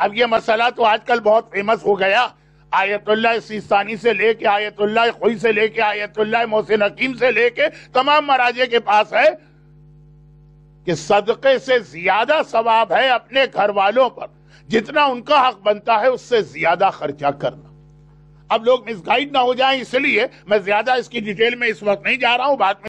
अब ये मसला तो आजकल बहुत फेमस हो गया आयतुल्ला सिस्तानी से लेके आयतुल्ला खुई से लेके आयतुल्ला मोहसिन हकीम से लेके तमाम महाराजे के पास है कि सदक़े से ज्यादा सवाब है अपने घर वालों पर जितना उनका हक बनता है उससे ज्यादा खर्चा करना अब लोग मिसगाइड ना हो जाएं इसलिए मैं ज्यादा इसकी डिटेल में इस वक्त नहीं जा रहा हूं बाद में